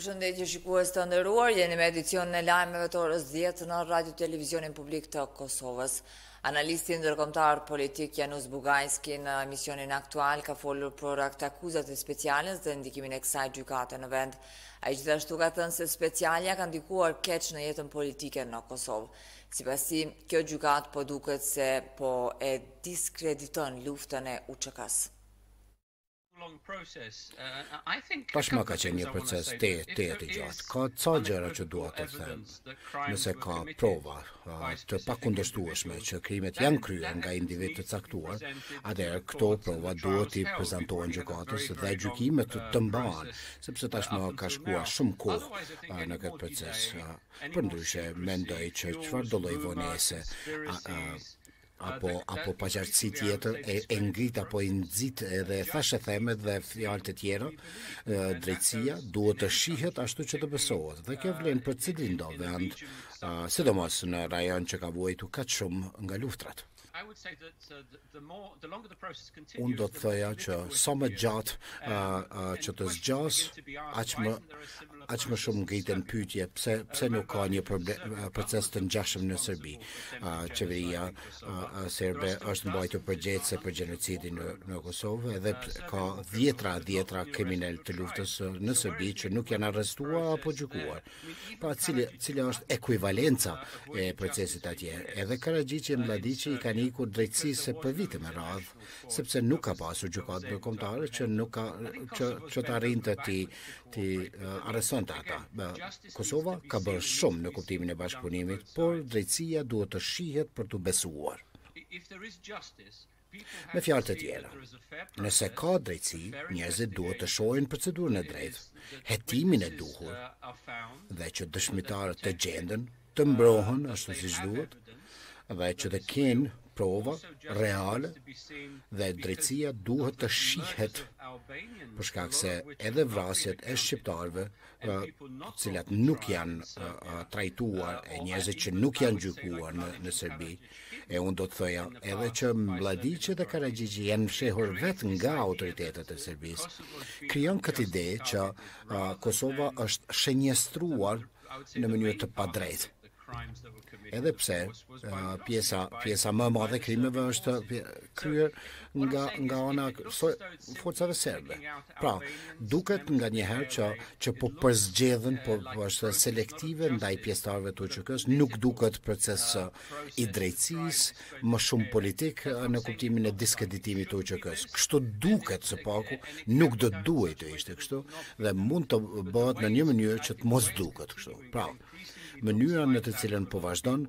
Përshëndetje shikues të ndëruar, jeni me edicion në lajmeve të orës 10 në Radio Televizionin Publik të Kosovës. Analisti ndërkomtar politik Janus Bugajski në emisionin aktual ka folur për akt akuzat e specialis dhe ndikimin e kësaj gjykatë në vend. A i gjithashtu ka thënë se specialia ka ndikuar keq në jetën politike në Kosovë. Si pasi, kjo gjykatë po duket se po e diskrediton luftën e uqëkasë. Pash uh, ma ka qenë një proces të të të gjatë. Ka ca gjëra që dua të them. Nëse ka prova uh, të pakundështueshme që krimet janë kryer nga individ të caktuar, atëherë këto prova duhet të prezantohen gjykatës dhe gjykimet të uh, të mbahen, sepse tashmë ka shkuar shumë kohë në këtë proces. Përndryshe mendoj që çfarë do lloj apo apo paqartësi tjetër e, e ngrit apo e nxit edhe thashë themet dhe fjalët e tjera drejtësia duhet të shihet ashtu që të besohet dhe kjo vlen për cilin do vend sidomos në rajon që ka vuajtur kaq shumë nga luftrat Uh, Unë do të thëja që sa më gjatë uh, uh, që të zgjas, aqë më shumë ngejten pytje, pse, pse nuk ka një proces të nëgjashëm në Serbi. Qeveria Serbe është në bajtu për gjetë se për gjenocidin në, Kosovë, edhe ka djetra, djetra kriminal të luftës në Serbi që nuk janë arrestua apo gjukuar. Pa cilë është ekvivalenca e procesit atje. Edhe Karadjici e Mladici i ka një ku drejtësisë se për vite me radhë, sepse nuk ka pasur gjukatë bërkomtare që nuk ka, që, që të arrinte ti, ti uh, arreson ata. Kosova ka bërë shumë në kuptimin e bashkëpunimit, por drejtësia duhet të shihet për të besuar. Me fjalë të tjera, nëse ka drejtësi, njerëzit duhet të shohin procedurën e drejtë, hetimin e duhur, dhe që dëshmitarët të gjendën, të mbrohen ashtu siç duhet, dhe që të kenë prova reale dhe drejtësia duhet të shihet për shkak se edhe vrasjet e shqiptarve cilat nuk janë trajtuar e njerëzit që nuk janë gjykuar në, në Serbi e unë do të thëja edhe që Mladiqe dhe Karajgjigi janë shehur vetë nga autoritetet e Serbisë kryon këtë ide që Kosova është shenjestruar në mënyrë të padrejtë edhe pse pjesa pjesa më e madhe e krimeve është kryer nga nga ana so, forcave serbe. Pra, duket nganjëherë që që po përzgjedhën po është selektive ndaj pjesëtarëve të UÇK-s, nuk duket proces i drejtësisë, më shumë politik në kuptimin e diskreditimit të UÇK-s. Kështu duket së paku, nuk do të të ishte kështu dhe mund të bëhet në një mënyrë që të mos duket kështu. Pra, mënyra në të cilën po vazhdon,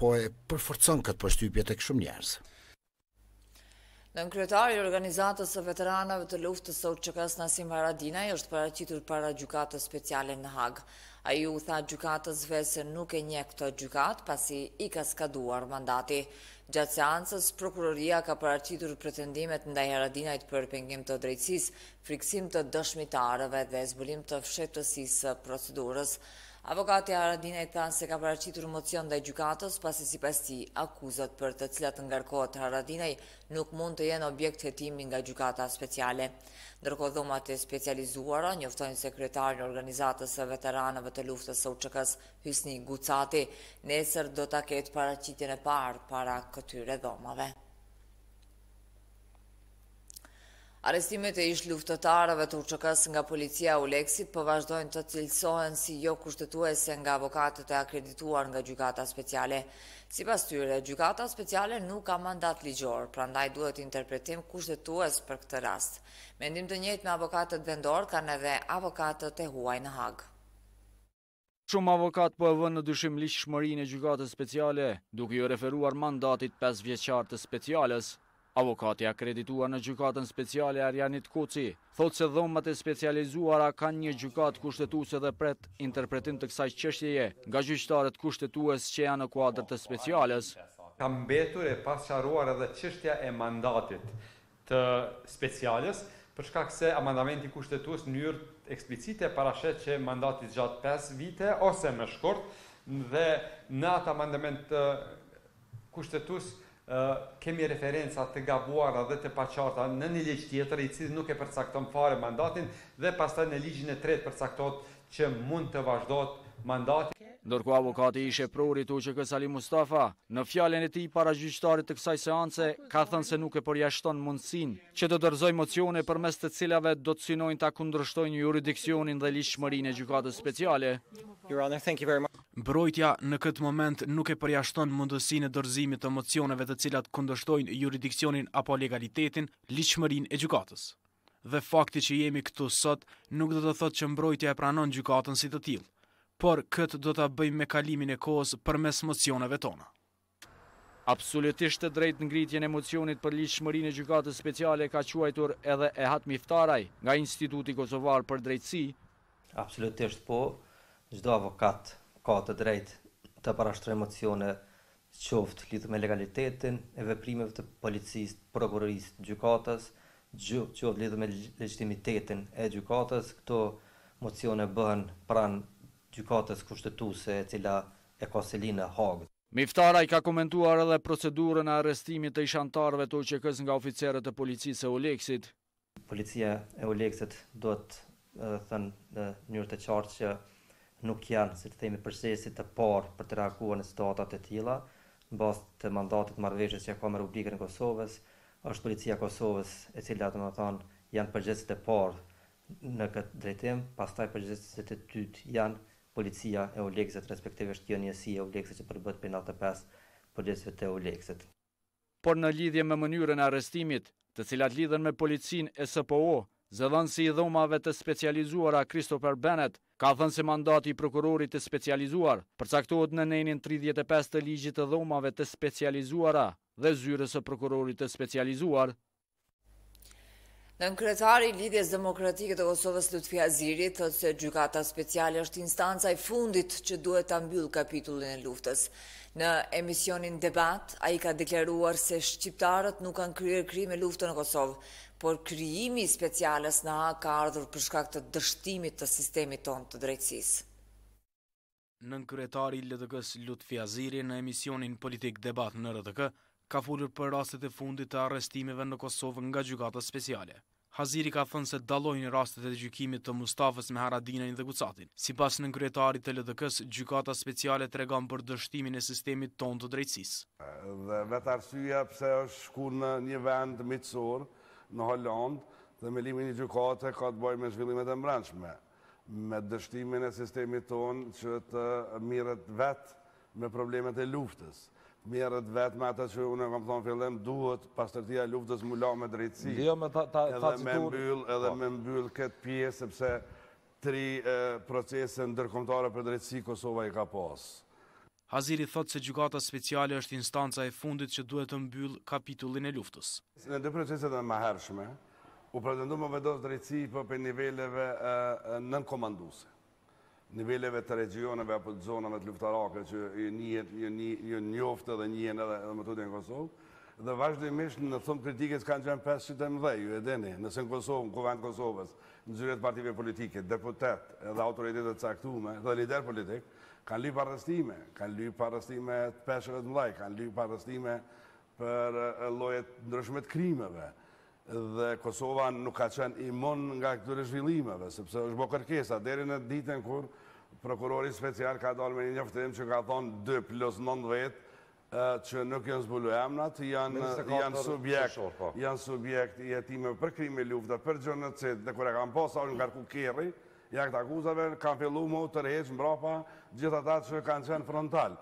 po e përforcon këtë përshtypje të këshumë njerës. Në nënkryetari organizatës së veteranave të luftës së uqëkës Nasim Haradinaj është paracitur para gjukatës speciale në Hagë. A ju tha gjukatës vese nuk e nje këto gjukatë pasi i ka skaduar mandati. Gjatë seansës, prokuroria ka paracitur pretendimet ndaj Haradinajt për pengim të drejtsis, friksim të dëshmitarëve dhe zbulim të fshetësisë procedurës. Avokati Aradinej tanë se ka paracitur mocion dhe gjukatos, pasi si pasi akuzat për të cilat ngarkohet Aradinej nuk mund të jenë objekt jetimi nga gjukata speciale. Ndërko dhomat e specializuara, njoftojnë sekretarin në organizatës e veteranëve të luftës së uqëkës Hysni Gucati, nesër do të ketë e parë para këtyre dhomave. Arestimet e ish luftëtarëve të uqëkës nga policia u leksit përvazhdojnë po të cilësohen si jo kushtetuese nga avokatët e akredituar nga gjykata speciale. Si pas tyre, gjykata speciale nuk ka mandat ligjor, pra ndaj duhet interpretim kushtetues për këtë rast. Mendim të njët me avokatët vendor kanë edhe avokatët e huaj në hagë. Shumë avokat për po e vënë në dushim lishë shmërin e gjykatës speciale, duke jo referuar mandatit 5 vjeqartës specialës Avokati akredituar në gjukatën speciale Arjanit Koci, thot se dhomët e specializuara kanë një gjukatë kushtetuse dhe pret interpretim të kësaj qështjeje nga gjyqtarët kushtetues që janë në kuadrët të specialës. Kam betur e pasharuar edhe qështja e mandatit të specialës, përshka këse amandamenti kushtetues në njërë eksplicite parashet që mandatit gjatë 5 vite ose më shkort dhe në atë amandament kushtetues kemi referenca të gabuara dhe të paqarta në një ligj tjetër i cili nuk e përcakton fare mandatin dhe pastaj në ligjin e tretë përcaktohet që mund të vazhdohet mandati. Ndërku avokati i shepërorit UÇK Sali Mustafa në fjalën e tij para gjyqtarit të kësaj seance ka thënë se nuk e përjashton mundësin që të dërzoj mocione përmes të cilave do të synojnë ta kundërshtojnë juridiksionin dhe ligjshmërinë e gjykatës speciale. Your Honor, thank you very much. Mbrojtja në këtë moment nuk e përjashton mundësinë e dorëzimit të emocioneve të cilat këndështojnë juridikcionin apo legalitetin, liqëmërin e gjukatës. Dhe fakti që jemi këtu sot nuk do të thot që mbrojtja e pranon gjukatën si të tillë, por këtë do të bëjmë me kalimin e kohës për mes emocioneve tona. Absolutisht të drejt në e emocionit për liqëmërin e gjukatës speciale ka quajtur edhe Ehat Miftaraj nga Instituti Kosovar për drejtësi. Absolutisht po, çdo avokat ka të drejt të parashtrojë emocione qoftë lidhë me legalitetin e veprimeve të policisë, prokurorisë, gjykatës, gjë qoftë lidhë me legitimitetin e gjykatës, këto emocione bëhen pranë gjykatës kushtetuese e cila e ka Selinë Hagë. Miftara i ka komentuar edhe procedurën e arrestimit të ishantarve të UQK-s nga oficerët e policisë e Oleksit. Policia e Oleksit do të thënë në mënyrë të qartë që nuk janë, si të themi, përsesit të parë për të reaguar në situatat e tila, në bazë të mandatit të që ka me rubrikën e Kosovës, është policia e Kosovës e cila domethën janë përgjësit e parë në këtë drejtim, pastaj përgjësit e dytë janë policia e respektive respektivisht kjo njësi e Ulegzit që përbët për 95 të pesë përgjegjësve të Ulegzit. Por në lidhje me mënyrën e arestimit, të cilat lidhen me policin e SPO, Zëdhënësi i dhomave të specializuara Christopher Bennett ka thënë se mandati i prokurorit të specializuar përcaktohet në nenin 35 të ligjit të dhomave të specializuara dhe zyrës e prokurorit të specializuar Në nënkretari Lidhjes Demokratike të Kosovës Lutfi Aziri thëtë se gjykata speciale është instancaj fundit që duhet të ambyll kapitullin e luftës. Në emisionin debat, a i ka deklaruar se shqiptarët nuk kanë kryer krime luftën në Kosovë por kryimi specialës në A ka ardhur përshka këtë dështimit të sistemit tonë të drejtsis. Në nënkëretari LDK-s Lutfi Aziri në emisionin politik debat në RDK, ka fullur për rastet e fundit të arrestimeve në Kosovë nga gjukatës speciale. Haziri ka thënë se dalojnë rastet e gjykimit të Mustafës me Haradinën dhe Gucatin. Si pas në nënkëretari të LDK-s, gjykata speciale të regam për dështimin e sistemit tonë të drejtsis. Dhe vetë arsyja pëse është shku në një vend mitësorë, në Hollandë dhe me limin një gjukate ka të bëj me zhvillimet e mbranqme, me dështimin e sistemi ton që të miret vetë me problemet e luftës, miret vetë me ata që e kam thonë fillem, duhet pas tërtia luftës mula me drejtësi, jo, edhe me mbyllë po. këtë pjesë, sepse tri procese në dërkomtare për drejtësi Kosova i ka pasë. Haziri thot se gjykata speciale është instanca e fundit që duhet të mbyll kapitullin e luftës. Në dy proceset e mahershme, u pretendu më vedos drejtësi për për niveleve nën komanduse niveleve të regioneve apo të zonave të luftarake që një njoftë dhe një edhe më të të në Kosovë, dhe vazhdimisht në thëmë kritikës kanë gjënë 500 të mëdhe, ju e deni, nëse në Kosovë, në kovanë Kosovës, në zyret partive politike, deputet dhe autoritetet caktume dhe lider politik, kanë lypë arrestime, kanë lypë arrestime të peshëve të mëdhe, kanë lypë arrestime për lojet ndryshmet krimeve, dhe Kosova nuk ka qenë imon nga këture zhvillimeve, sepse është bo kërkesa, deri në ditën kur prokurori special ka dalë me një njëftërim që ka thonë 2 plus 9 vetë, që nuk janë zbulu emnat, janë subjekt i po. jetime për krimi lufta, për gjonëcit, dhe kërë e kam posa, unë kërku kërri, jakët akuzave, kam fillu më të rejqë mbrapa gjitha ta që kanë qenë frontal.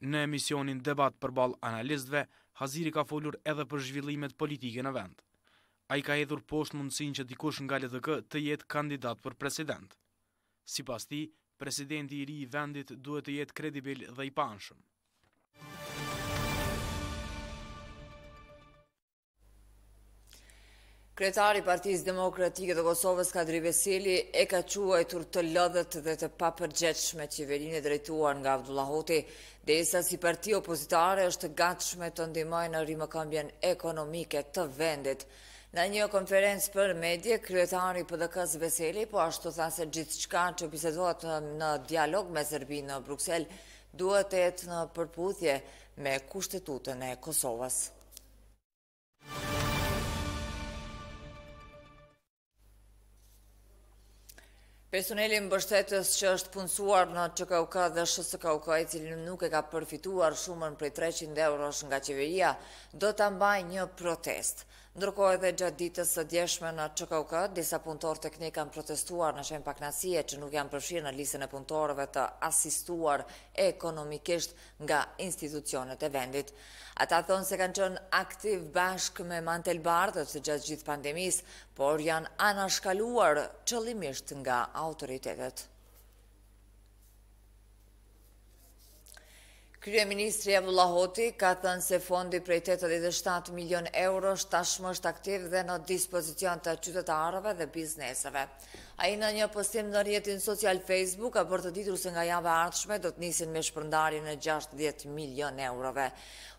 Në emisionin debat për bal analistve, Haziri ka folur edhe për zhvillimet politike në vend. A i ka edhur poshtë mundësin që dikush nga LDK të jetë kandidat për president. Si pas ti, presidenti i ri i vendit duhet të jetë kredibil dhe i panshëm. Kretari Partisë Demokratike dhe Kosovës Kadri Veseli e ka quajtur të lëdhët dhe të papërgjeshme qeverin e drejtuar nga Abdullahoti, dhe isa si parti opozitare është gatshme të ndimaj në rrimëkambjen ekonomike të vendit. Në një konferencë për medje, kryetari PDK-s Veseli po ashtu tha se gjithë qka që pisedohet në dialog me Serbi në Bruxelles, duhet e jetë në përputhje me kushtetutën e Kosovës. Personelin bështetës që është punësuar në QKUK dhe SSKUK, e cilë nuk e ka përfituar shumën për 300 eurosh nga qeveria, do të ambaj një protest. Ndërko edhe gjatë ditës së djeshme në QKUK, disa punëtor të knikë kanë protestuar në shenë paknasie që nuk janë përfshirë në lisën e punëtorëve të asistuar ekonomikisht nga institucionet e vendit. Ata thonë se kanë qënë aktiv bashkë me mantel bardët se gjatë gjithë pandemis, por janë anashkaluar qëllimisht nga autoritetet. Krye Ministri Evula Hoti ka thënë se fondi prej 87 milion euro tashmë është aktiv dhe në dispozicion të qytetarëve dhe bizneseve. A i në një postim në rjetin social Facebook, a për të ditru se nga jave ardhshme, do të nisin me shpërndarjen e 60 milion eurove.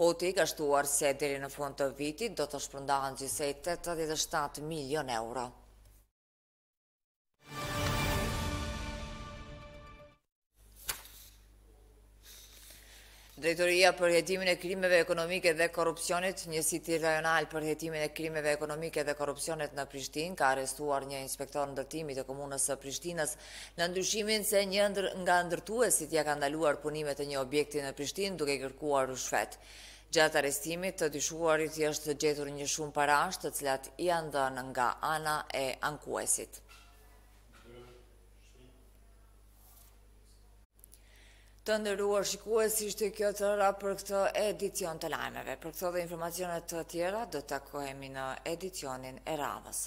Hoti ka shtuar se diri në fond të vitit do të shpërndarjen gjisej 87 milion euro. Drejtoria për jetimin e krimeve ekonomike dhe korupcionit, njësi të rajonal për jetimin e krimeve ekonomike dhe korupcionit në Prishtin, ka arestuar një inspektor në dërtimit e komunës së Prishtinës në ndryshimin se një nga ndërtuesit ja ka ndaluar punimet e një objekti në Prishtin duke kërkuar u Gjatë arestimit të dyshuarit i është gjetur një shumë parasht të cilat i andën nga ana e ankuesit. të ndëruar shikuesisht kjo të rra për këtë edicion të lajmeve. Për këtë dhe informacionet të tjera, do të takohemi në edicionin e radhës.